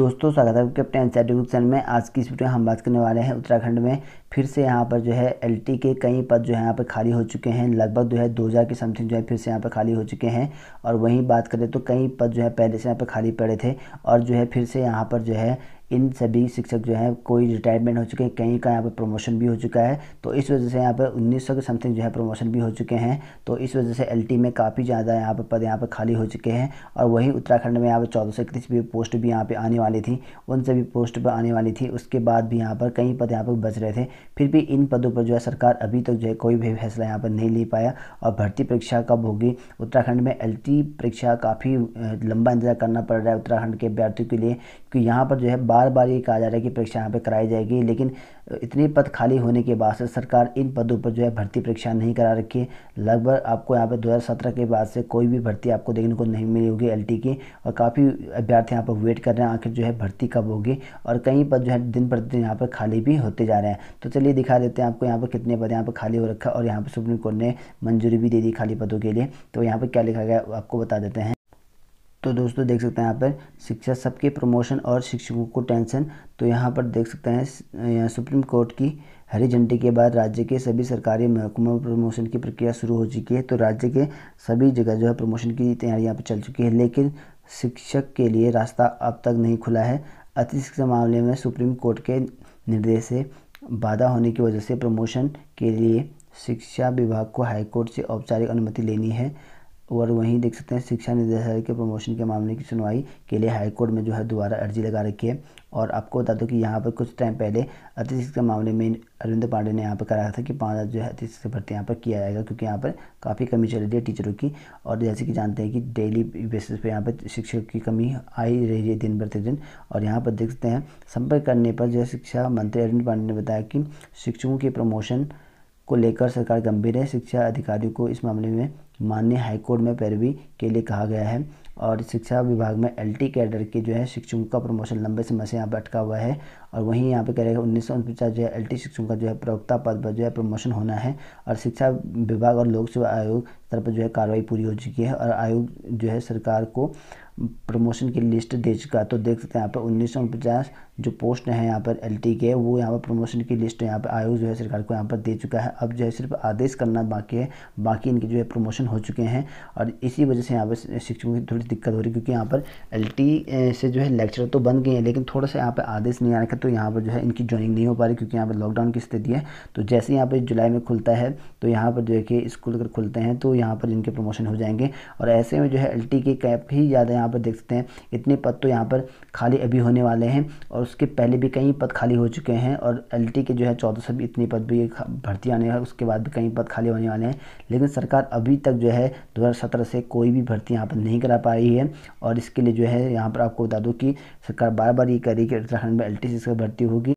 दोस्तों स्वागत है आपके अपने एनसीआर बुक चैनल में आज की इस वीडियो में हम बात करने वाले हैं उत्तराखंड में फिर से यहाँ पर जो है एलटी के कई पद जो है यहाँ पर खाली हो चुके हैं लगभग जो है दो हज़ार के समथिंग जो है फिर से यहाँ पर खाली हो चुके हैं और वहीं बात करें तो कई पद जो है पहले से यहाँ पर खाली पड़े थे और जो है फिर से यहाँ पर जो है इन सभी शिक्षक जो हैं कोई रिटायरमेंट हो चुके हैं कहीं का यहाँ पर प्रमोशन भी हो चुका है तो इस वजह से यहाँ पर उन्नीस सौ के समथिंग जो है प्रमोशन भी हो चुके हैं तो इस वजह से एलटी में काफ़ी ज़्यादा यहाँ पर पद यहाँ पर खाली हो चुके हैं और वहीं उत्तराखंड में यहाँ पर चौदह सौ इकतीस भी पोस्ट भी यहाँ पर आने वाली थी उन सभी पोस्ट पर आने वाली थी उसके बाद भी यहाँ पर कई पद यहाँ पर बच रहे थे फिर भी इन पदों पर जो है सरकार अभी तक जो है कोई भी फैसला यहाँ पर नहीं ले पाया और भर्ती परीक्षा कब होगी उत्तराखंड में एल परीक्षा काफ़ी लंबा इंतजार करना पड़ रहा है उत्तराखंड के अभ्यर्थियों के लिए क्योंकि यहाँ पर जो है बार बार ये कहा जा रहा है कि परीक्षा यहाँ पे कराई जाएगी लेकिन इतने पद खाली होने के बाद से सरकार इन पदों पर जो है भर्ती परीक्षा नहीं करा रखी है लगभग आपको यहाँ पे 2017 के बाद से कोई भी भर्ती आपको देखने को नहीं मिली होगी एल की और काफ़ी अभ्यर्थी यहाँ पर वेट कर रहे हैं आखिर जो है भर्ती कब होगी और कई पद जो है दिन प्रतिदिन यहाँ पर खाली भी होते जा रहे हैं तो चलिए दिखा देते हैं आपको यहाँ पर कितने पद यहाँ पर खाली हो रखा और यहाँ पर सुप्रीम कोर्ट ने मंजूरी भी दे दी खाली पदों के लिए तो यहाँ पर क्या लिखा गया आपको बता देते हैं तो दोस्तों देख सकते हैं यहाँ पर शिक्षा सबके प्रमोशन और शिक्षकों को टेंशन तो यहाँ पर देख सकते हैं सुप्रीम कोर्ट की हरी झंडी के बाद राज्य के सभी सरकारी महकमों में प्रमोशन की प्रक्रिया शुरू हो चुकी है तो राज्य के सभी जगह जो है प्रमोशन की तैयारी यहाँ पर चल चुकी है लेकिन शिक्षक के लिए रास्ता अब तक नहीं खुला है अतिशिक्षा मामले में सुप्रीम कोर्ट के निर्देश से बाधा होने की वजह से प्रमोशन के लिए शिक्षा विभाग को हाईकोर्ट से औपचारिक अनुमति लेनी है और वहीं देख सकते हैं शिक्षा निदेशालय के प्रमोशन के मामले की सुनवाई के लिए हाईकोर्ट में जो है दोबारा अर्जी लगा रखी है और आपको बता दो कि यहाँ पर कुछ टाइम पहले अतिथि के मामले में अरविंद पांडे ने यहाँ पर कराया था कि पाँच हज़ार जो है अतिशिक्षा भर्ती यहाँ पर किया जाएगा क्योंकि यहाँ पर काफ़ी कमी चल रही है टीचरों की और जैसे कि जानते हैं कि डेली बेसिस पर यहाँ पर शिक्षक की कमी आ ही रही है दिन प्रतिदिन और यहाँ पर देख सकते हैं संपर्क करने पर जो शिक्षा मंत्री अरविंद पांडे ने बताया कि शिक्षकों के प्रमोशन को लेकर सरकार गंभीर है शिक्षा अधिकारियों को इस मामले में माननीय हाईकोर्ट में पैरवी के लिए कहा गया है और शिक्षा विभाग में एल टी कैडर के जो है शिक्षकों का प्रमोशन लंबे समय से यहाँ पर अटका हुआ है और वहीं यहाँ पे कह रहे हैं उन्नीस सौ उनपचास जो है एल टी शिक्षकों का जो है प्रवक्ता पद पर जो है प्रमोशन होना है और शिक्षा विभाग और लोक सेवा आयोग तरफ जो है कार्रवाई पूरी हो चुकी है और आयोग जो है सरकार को प्रमोशन की लिस्ट दे चुका है तो देख सकते हैं यहाँ पर उन्नीस जो पोस्ट हैं यहाँ पर एल के वो यहाँ पर प्रमोशन की लिस्ट यहाँ पर आयोग जो है सरकार को यहाँ पर दे चुका है अब जो है सिर्फ आदेश करना बाकी है बाकी इनके जो है प्रमोशन हो चुके हैं और इसी वजह से यहाँ पर शिक्षकों की थोड़ी दिक्कत हो रही है क्योंकि यहाँ पर एल से जो है लेक्चर तो बन गए हैं लेकिन थोड़ा सा यहाँ पर आदेश नहीं आ रखा तो यहाँ पर जो है इनकी ज्वाइनिंग नहीं हो पा रही क्योंकि यहाँ पर लॉकडाउन की स्थिति है तो जैसे यहाँ पर जुलाई में खुलता है तो यहाँ पर जो है कि स्कूल अगर खुलते हैं तो यहाँ पर इनके प्रमोशन हो जाएंगे और ऐसे में जो है एल के कैप ही ज़्यादा यहाँ यहाँ पर देख सकते हैं इतने पद तो यहाँ पर खाली अभी होने वाले हैं और उसके पहले भी कई पद खाली हो चुके हैं और एल के जो है चौदह सौ इतने पद भी भर्ती आने वाले उसके बाद भी कई पद खाली होने वाले हैं लेकिन सरकार अभी तक जो है दो से कोई भी भर्ती यहाँ पर नहीं करा पा रही है और इसके लिए जो है यहाँ पर आपको बता दूँ कि सरकार बार बार ये कह रही है कि उत्तराखंड में एल टी भर्ती होगी